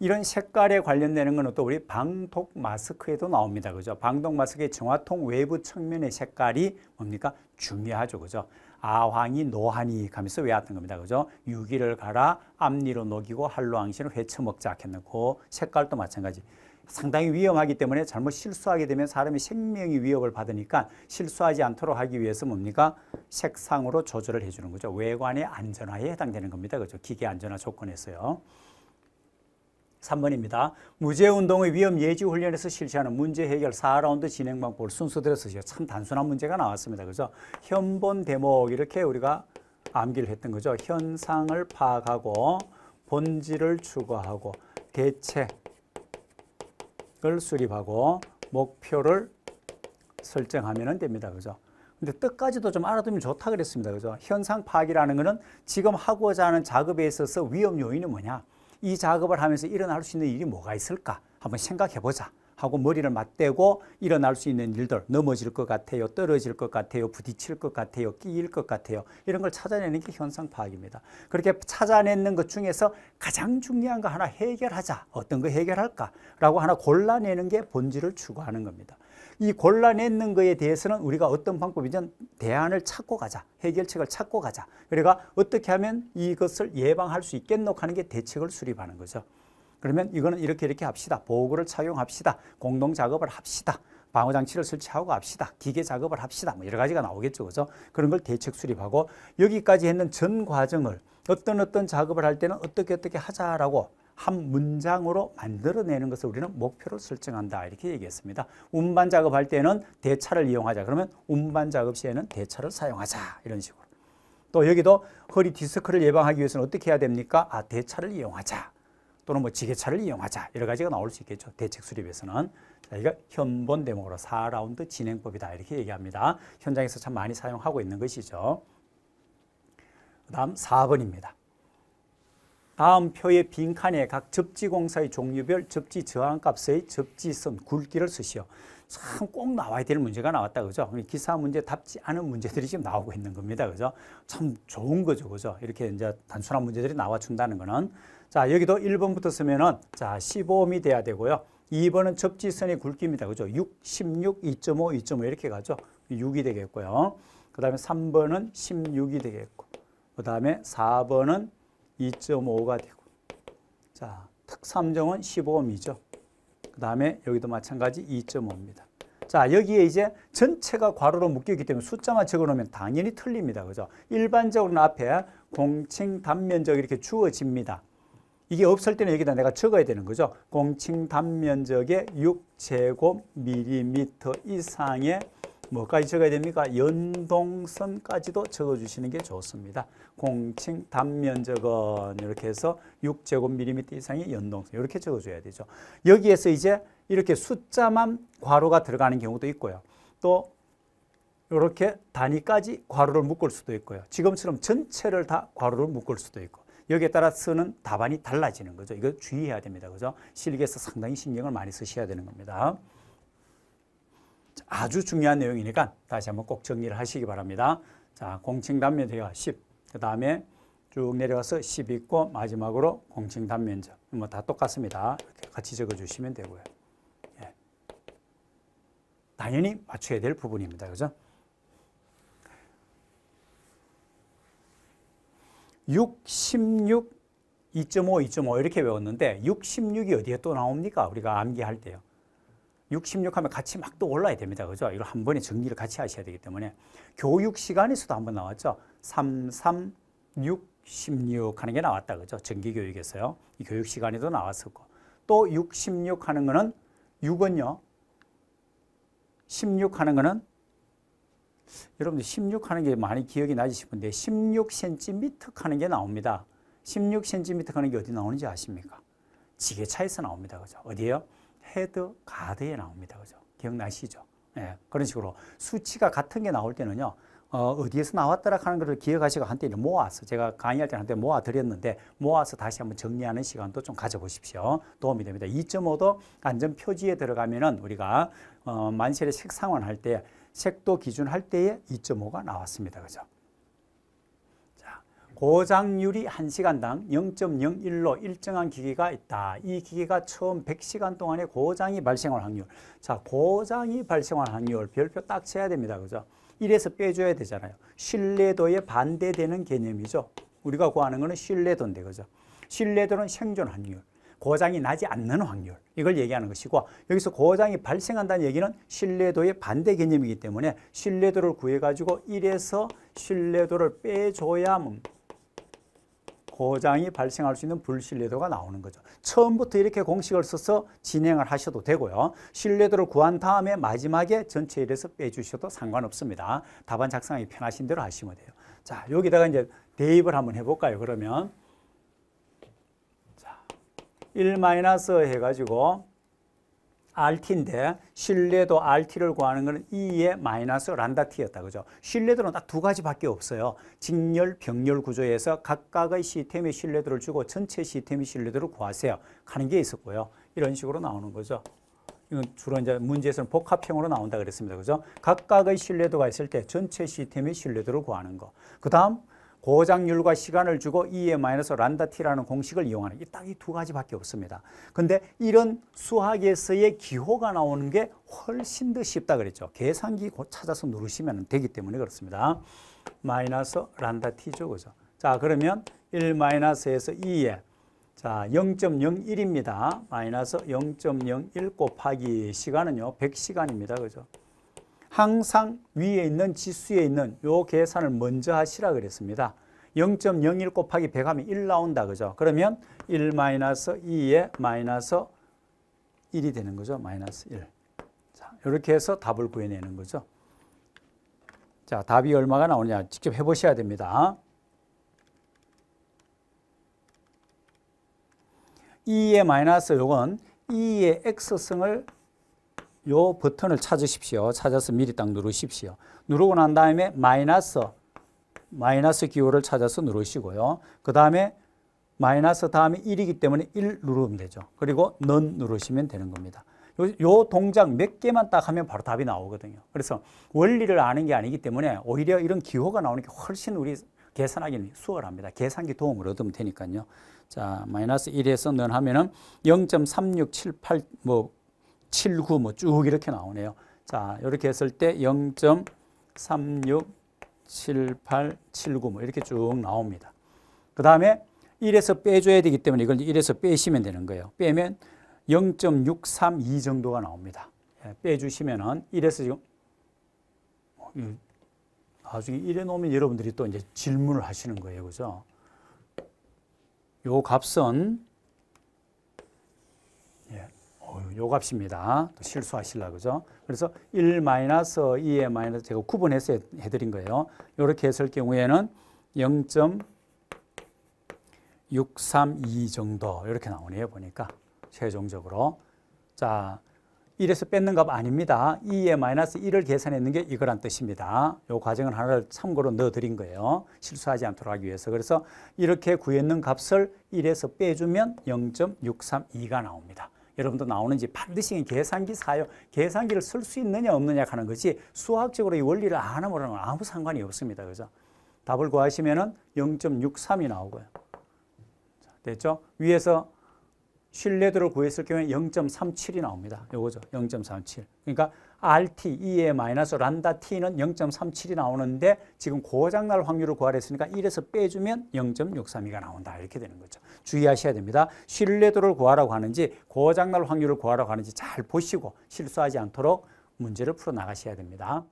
이런 색깔에 관련되는 건 또 우리 방독 마스크에도 나옵니다. 그죠? 방독 마스크의 정화통 외부 측면의 색깔이 뭡니까? 중요하죠. 그죠? 아황이 노하니 가면서 외웠던 겁니다. 그죠? 유기를 갈아 앞니로 녹이고 한로왕신을 회쳐먹자 했놓고 색깔도 마찬가지. 상당히 위험하기 때문에 잘못 실수하게 되면 사람의 생명이 위협을 받으니까 실수하지 않도록 하기 위해서 뭡니까? 색상으로 조절을 해주는 거죠. 외관의 안전화에 해당되는 겁니다. 그죠? 기계 안전화 조건에서요. 3번입니다. 무제운동의 위험 예지 훈련에서 실시하는 문제 해결 4라운드 진행 방법을 순서대로 쓰시오. 참 단순한 문제가 나왔습니다. 그죠? 현본 대목 이렇게 우리가 암기를 했던 거죠. 현상을 파악하고 본질을 추구하고 대책을 수립하고 목표를 설정하면 됩니다. 그죠? 근데 뜻까지도 좀 알아두면 좋다 그랬습니다. 그죠? 현상 파악이라는 거는 지금 하고자 하는 작업에 있어서 위험 요인이 뭐냐? 이 작업을 하면서 일어날 수 있는 일이 뭐가 있을까 한번 생각해 보자 하고 머리를 맞대고 일어날 수 있는 일들 넘어질 것 같아요 떨어질 것 같아요 부딪힐 것 같아요 끼일 것 같아요 이런 걸 찾아내는 게 현상 파악입니다 그렇게 찾아내는 것 중에서 가장 중요한 거 하나 해결하자 어떤 거 해결할까 라고 하나 골라내는 게 본질을 추구하는 겁니다 이 곤란에 는 거에 대해서는 우리가 어떤 방법이든 대안을 찾고 가자. 해결책을 찾고 가자. 그러니까 어떻게 하면 이것을 예방할 수 있겠노 하는 게 대책을 수립하는 거죠. 그러면 이거는 이렇게 이렇게 합시다. 보호구를 착용합시다. 공동 작업을 합시다. 방어 장치를 설치하고 합시다. 기계 작업을 합시다. 뭐 여러 가지가 나오겠죠. 그죠? 그런 걸 대책 수립하고 여기까지 했는 전 과정을 어떤 어떤 작업을 할 때는 어떻게 어떻게 하자라고 한 문장으로 만들어내는 것을 우리는 목표로 설정한다 이렇게 얘기했습니다. 운반 작업할 때는 대차를 이용하자. 그러면 운반 작업 시에는 대차를 사용하자 이런 식으로. 또 여기도 허리 디스크를 예방하기 위해서는 어떻게 해야 됩니까? 아 대차를 이용하자. 또는 뭐 지게차를 이용하자 여러 가지가 나올 수 있겠죠 대책 수립에서는 자, 이거 현본 대목으로 4라운드 진행법이다 이렇게 얘기합니다 현장에서 참 많이 사용하고 있는 것이죠 그 다음 4번입니다 다음 표의 빈칸에 각 접지공사의 종류별 접지 저항값의 접지선 굵기를 쓰시오. 참 꼭 나와야 될 문제가 나왔다 그죠? 기사 문제 답지 않은 문제들이 지금 나오고 있는 겁니다. 그죠? 참 좋은 거죠. 그죠? 이렇게 이제 단순한 문제들이 나와 준다는 거는 자, 여기도 1번부터 쓰면은 자, 1 5음이 돼야 되고요. 2번은 접지선의 굵기입니다. 그죠? 6, 16, 2.5, 2.5 이렇게 가죠. 6이 되겠고요. 그다음에 3번은 16이 되겠고. 그다음에 4번은 2.5가 되고 자 특삼정은 15옴이죠. 그 다음에 여기도 마찬가지 2.5입니다. 자 여기에 이제 전체가 괄호로 묶여있기 때문에 숫자만 적어놓으면 당연히 틀립니다. 그죠? 일반적으로는 앞에 공칭 단면적 이렇게 주어집니다. 이게 없을 때는 여기다 내가 적어야 되는 거죠. 공칭 단면적의 6제곱 밀리미터 이상의 뭐까지 적어야 됩니까? 연동선까지도 적어주시는 게 좋습니다. 공칭 단면적은 이렇게 해서 6제곱미리미터 이상의 연동성 이렇게 적어줘야 되죠. 여기에서 이제 이렇게 숫자만 괄호가 들어가는 경우도 있고요. 또 이렇게 단위까지 괄호를 묶을 수도 있고요. 지금처럼 전체를 다 괄호를 묶을 수도 있고 여기에 따라 쓰는 답안이 달라지는 거죠. 이거 주의해야 됩니다. 그죠? 실기에서 상당히 신경을 많이 쓰셔야 되는 겁니다. 아주 중요한 내용이니까 다시 한번 꼭 정리를 하시기 바랍니다. 자, 공칭단면대가 10, 그 다음에 쭉 내려가서 10 있고 마지막으로 공칭단면적 뭐 다 똑같습니다. 이렇게 같이 적어주시면 되고요. 예. 당연히 맞춰야 될 부분입니다. 그죠? 6, 16, 2.5, 2.5 이렇게 외웠는데 6, 16이 어디에 또 나옵니까? 우리가 암기할 때요. 66 하면 같이 막 또 올라야 됩니다. 그죠? 이걸 한 번에 정리를 같이 하셔야 되기 때문에 교육 시간에서도 한번 나왔죠. 3, 3, 6, 16 하는 게 나왔다. 그죠? 정기교육에서요. 이 교육 시간에도 나왔었고. 또 6, 6 하는 거는 6은요. 16 하는 거는 여러분들 16 하는 게 많이 기억이 나지 싶은데 16cm 하는 게 나옵니다. 16cm 하는 게 어디 나오는지 아십니까? 지게차에서 나옵니다. 그죠? 어디에요? 헤드 가드에 나옵니다. 그죠? 기억나시죠? 예, 그런 식으로 수치가 같은 게 나올 때는요. 어, 디에서 나왔더라 하는 것을 기억하시고 한때 모아서 제가 강의할 때 한때 모아 드렸는데 모아서 다시 한번 정리하는 시간도 좀 가져보십시오. 도움이 됩니다. 2.5도 안전 표지에 들어가면은 우리가 어, 만실의 색상원 할때 색도 기준 할 때에 2.5가 나왔습니다. 그죠? 고장률이 1시간당 0.01로 일정한 기계가 있다. 이 기계가 처음 100시간 동안에 고장이 발생할 확률. 자, 고장이 발생할 확률 별표 딱 쳐야 됩니다. 그죠? 이래서 빼줘야 되잖아요. 신뢰도에 반대되는 개념이죠. 우리가 구하는 거는 신뢰도인데 그죠? 신뢰도는 생존 확률. 고장이 나지 않는 확률 이걸 얘기하는 것이고 여기서 고장이 발생한다는 얘기는 신뢰도의 반대 개념이기 때문에 신뢰도를 구해가지고 1에서 신뢰도를 빼줘야 도장이 발생할 수 있는 불신뢰도가 나오는 거죠. 처음부터 이렇게 공식을 써서 진행을 하셔도 되고요. 신뢰도를 구한 다음에 마지막에 전체 1에서 빼주셔도 상관없습니다. 답안 작성하기 편하신 대로 하시면 돼요. 자, 여기다가 이제 대입을 한번 해볼까요, 그러면? 자, 1 마이너스 해가지고 RT인데 신뢰도 RT를 구하는 것은 2의 마이너스 란다 T였다. 그죠? 신뢰도는 딱 두 가지밖에 없어요. 직렬, 병렬 구조에서 각각의 시스템의 신뢰도를 주고 전체 시스템의 신뢰도를 구하세요. 하는 게 있었고요. 이런 식으로 나오는 거죠. 이건 주로 이제 문제에서는 복합형으로 나온다 그랬습니다. 그죠? 각각의 신뢰도가 있을 때 전체 시스템의 신뢰도를 구하는 거. 그 다음 고장률과 시간을 주고 EM 마이너스 란다 T라는 공식을 이용하는 게 딱 이 두 가지밖에 없습니다. 근데 이런 수학에서의 기호가 나오는 게 훨씬 더 쉽다 그랬죠. 계산기 찾아서 누르시면 되기 때문에 그렇습니다. 마이너스 란다 T죠. 그죠? 자, 그러면 1에서 2에 자, 0.01입니다. 마이너스 0.01 곱하기 시간은요. 100시간입니다. 그죠? 항상 위에 있는 지수에 있는 요 계산을 먼저 하시라 그랬습니다. 0.01 곱하기 100 하면 1 나온다. 그죠? 그러면 1 2에 마이너스 1이 되는 거죠. 마이너스 1. 자, 이렇게 해서 답을 구해내는 거죠. 자, 답이 얼마가 나오냐 직접 해보셔야 됩니다. 2의 마이너스 요건 2의 x승을 요 버튼을 찾으십시오. 찾아서 미리 딱 누르십시오. 누르고 난 다음에 마이너스, 마이너스 기호를 찾아서 누르시고요. 그 다음에 마이너스 다음에 1이기 때문에 1 누르면 되죠. 그리고 넌 누르시면 되는 겁니다. 요, 요, 동작 몇 개만 딱 하면 바로 답이 나오거든요. 그래서 원리를 아는 게 아니기 때문에 오히려 이런 기호가 나오는 게 훨씬 우리 계산하기는 수월합니다. 계산기 도움을 얻으면 되니까요. 자, 마이너스 1에서 넌 하면은 0.3678뭐 79뭐쭉 이렇게 나오네요. 자, 이렇게 했을 때 0.367879 뭐 이렇게 쭉 나옵니다. 그 다음에 1에서 빼줘야 되기 때문에 이걸 1에서 빼시면 되는 거예요. 빼면 0.632 정도가 나옵니다. 예, 빼주시면은 1에서 지금 어, 나중에 1에 놓으면 여러분들이 또 이제 질문을 하시는 거예요. 그죠? 요 값은 요 값입니다. 또 실수하실라 그죠? 그래서 1 마이너스 2의 마이너스 제가 구분해서 해드린 거예요. 이렇게 했을 경우에는 0.632 정도 이렇게 나오네요. 보니까 최종적으로 자 1에서 뺏는 값 아닙니다. 2의 마이너스 1을 계산했는 게 이거란 뜻입니다. 요 과정을 하나를 참고로 넣어드린 거예요. 실수하지 않도록 하기 위해서. 그래서 이렇게 구했는 값을 1에서 빼주면 0.632가 나옵니다. 여러분도 나오는지 반드시 계산기 사용, 계산기를 쓸 수 있느냐 없느냐 하는 것이 수학적으로 이 원리를 아는 안 하면 아무 상관이 없습니다. 그죠? 답을 구하시면은 0.63이 나오고요. 됐죠? 위에서 신뢰도를 구했을 경우에 0.37이 나옵니다. 요거죠. 0.37. 그러니까 RT, EA 마이너스 란다 T는 0.37이 나오는데 지금 고장날 확률을 구하랬으니까 1에서 빼주면 0.632가 나온다. 이렇게 되는 거죠. 주의하셔야 됩니다. 신뢰도를 구하라고 하는지 고장날 확률을 구하라고 하는지 잘 보시고 실수하지 않도록 문제를 풀어나가셔야 됩니다.